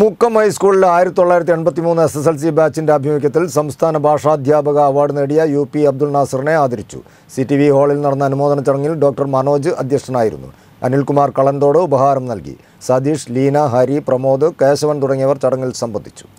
മുക്കം ഹൈസ്കൂളിൽ ആയിരത്തി തൊള്ളായിരത്തി എൺപത്തി മൂന്ന് എസ് എസ് എൽ സി ബാച്ചിൻ്റെ ആഭിമുഖ്യത്തിൽ സംസ്ഥാന ഭാഷാധ്യാപക അവാർഡ് നേടിയ യു പി അബ്ദുൾ നാസറിനെ ആദരിച്ചു സി ടി വി ഹാളിൽ നടന്ന അനുമോദന ചടങ്ങിൽ ഡോക്ടർ മനോജ് അധ്യക്ഷനായിരുന്നു അനിൽകുമാർ കളന്തോട് ഉപഹാരം നൽകി സതീഷ് ലീന ഹരി പ്രമോദ് കേശവൻ തുടങ്ങിയവർ ചടങ്ങിൽ സംബന്ധിച്ചു